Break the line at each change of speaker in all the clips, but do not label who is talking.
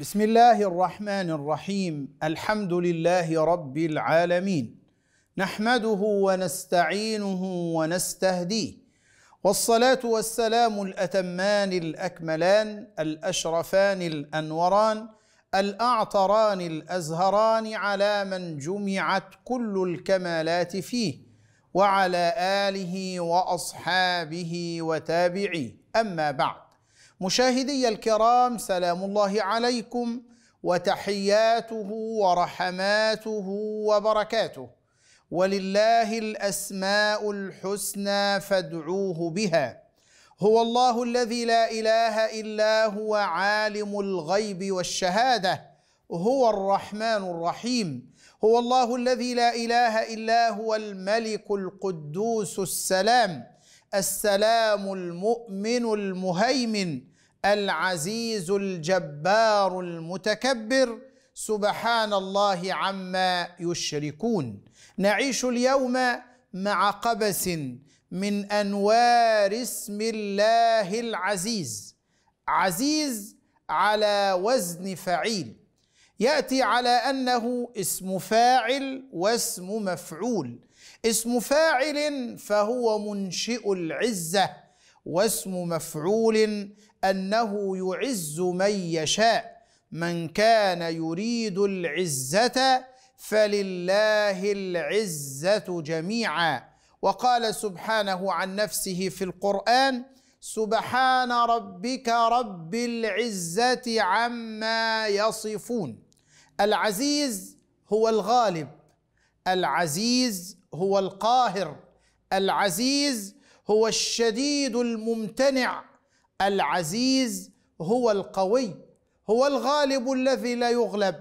بسم الله الرحمن الرحيم الحمد لله رب العالمين نحمده ونستعينه ونستهديه والصلاه والسلام الاتمان الاكملان الاشرفان الانوران الاعطران الازهران على من جمعت كل الكمالات فيه وعلى اله واصحابه وتابعيه اما بعد مشاهدي الكرام سلام الله عليكم وتحياته ورحماته وبركاته ولله الاسماء الحسنى فادعوه بها هو الله الذي لا اله الا هو عالم الغيب والشهاده هو الرحمن الرحيم هو الله الذي لا اله الا هو الملك القدوس السلام السلام المؤمن المهيمن العزيز الجبار المتكبر سبحان الله عما يشركون نعيش اليوم مع قبس من انوار اسم الله العزيز عزيز على وزن فعيل ياتي على انه اسم فاعل واسم مفعول اسم فاعل فهو منشئ العزه واسم مفعول انه يعز من يشاء من كان يريد العزه فلله العزه جميعا وقال سبحانه عن نفسه في القران سبحان ربك رب العزه عما يصفون العزيز هو الغالب العزيز هو القاهر العزيز هو الشديد الممتنع العزيز هو القوي هو الغالب الذي لا يغلب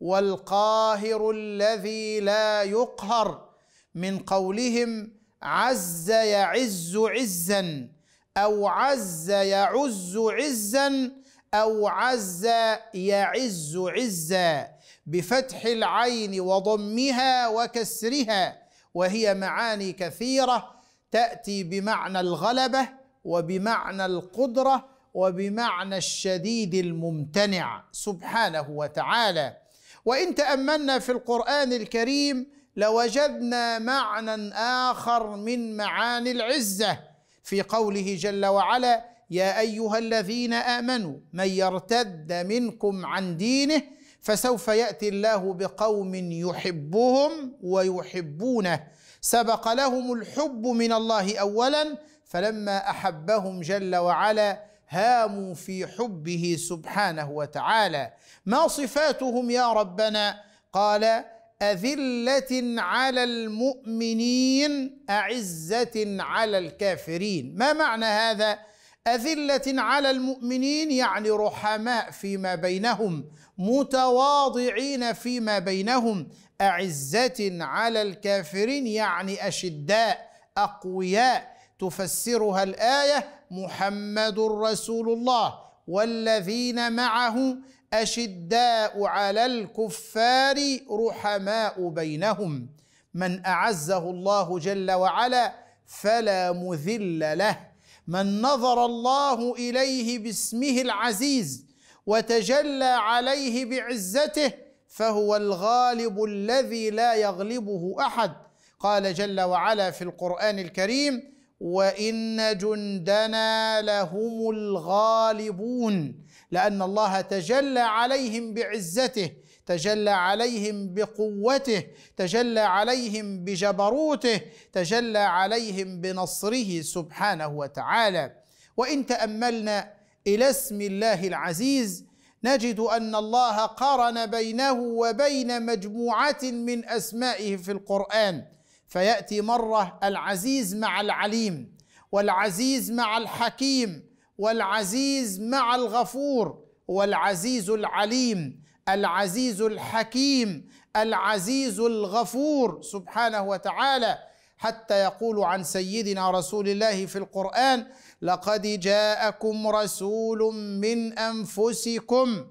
والقاهر الذي لا يقهر من قولهم عز يعز عزا او عز يعز عزا او عز يعز عزا بفتح العين وضمها وكسرها وهي معاني كثيره تاتي بمعنى الغلبه وبمعنى القدره وبمعنى الشديد الممتنع سبحانه وتعالى وان تاملنا في القران الكريم لوجدنا معنى اخر من معاني العزه في قوله جل وعلا يا ايها الذين امنوا من يرتد منكم عن دينه فسوف ياتي الله بقوم يحبهم ويحبونه سبق لهم الحب من الله اولا فلما احبهم جل وعلا هاموا في حبه سبحانه وتعالى ما صفاتهم يا ربنا قال أذلة على المؤمنين أعزة على الكافرين ما معنى هذا؟ أذلة على المؤمنين يعني رحماء فيما بينهم متواضعين فيما بينهم أعزة على الكافرين يعني أشداء أقوياء تفسرها الآية محمد رسول الله والذين معه أشداء على الكفار رحماء بينهم من أعزه الله جل وعلا فلا مذل له من نظر الله إليه باسمه العزيز وتجلى عليه بعزته فهو الغالب الذي لا يغلبه احد قال جل وعلا في القران الكريم وان جندنا لهم الغالبون لان الله تجلى عليهم بعزته تجلى عليهم بقوته تجلى عليهم بجبروته تجلى عليهم بنصره سبحانه وتعالى وان تاملنا الى اسم الله العزيز نجد ان الله قارن بينه وبين مجموعه من اسمائه في القران فياتي مره العزيز مع العليم والعزيز مع الحكيم والعزيز مع الغفور والعزيز العليم العزيز الحكيم العزيز الغفور سبحانه وتعالى حتى يقول عن سيدنا رسول الله في القرآن لقد جاءكم رسول من أنفسكم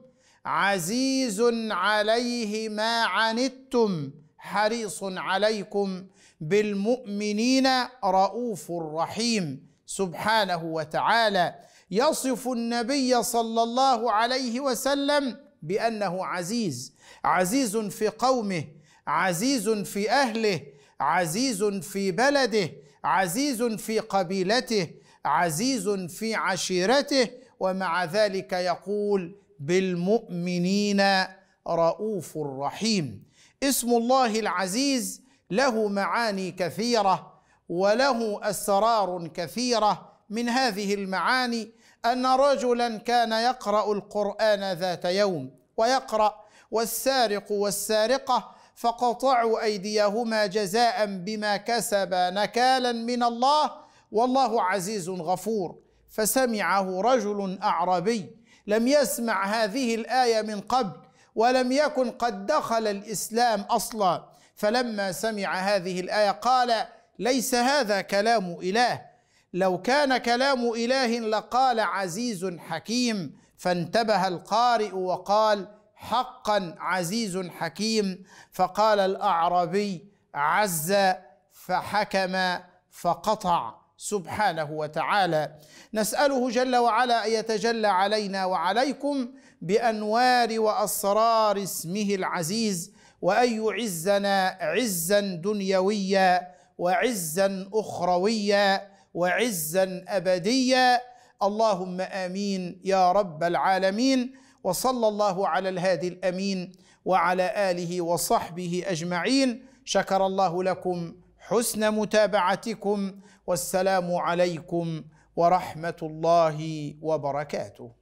عزيز عليه ما عنتم حريص عليكم بالمؤمنين رؤوف رحيم سبحانه وتعالى يصف النبي صلى الله عليه وسلم بأنه عزيز عزيز في قومه عزيز في أهله عزيز في بلده عزيز في قبيلته عزيز في عشيرته ومع ذلك يقول بالمؤمنين رؤوف رحيم اسم الله العزيز له معاني كثيره وله اسرار كثيره من هذه المعاني ان رجلا كان يقرا القران ذات يوم ويقرا والسارق والسارقه فقطعوا ايديهما جزاء بما كسبا نكالا من الله والله عزيز غفور فسمعه رجل اعربي لم يسمع هذه الايه من قبل ولم يكن قد دخل الاسلام اصلا فلما سمع هذه الايه قال ليس هذا كلام اله لو كان كلام اله لقال عزيز حكيم فانتبه القارئ وقال حقا عزيز حكيم فقال الاعرابي عز فحكم فقطع سبحانه وتعالى نساله جل وعلا ان يتجلى علينا وعليكم بانوار واسرار اسمه العزيز وان يعزنا عزا دنيويا وعزا اخرويا وعزا ابديا اللهم امين يا رب العالمين وصلى الله على الهادي الامين وعلى اله وصحبه اجمعين شكر الله لكم حسن متابعتكم والسلام عليكم ورحمه الله وبركاته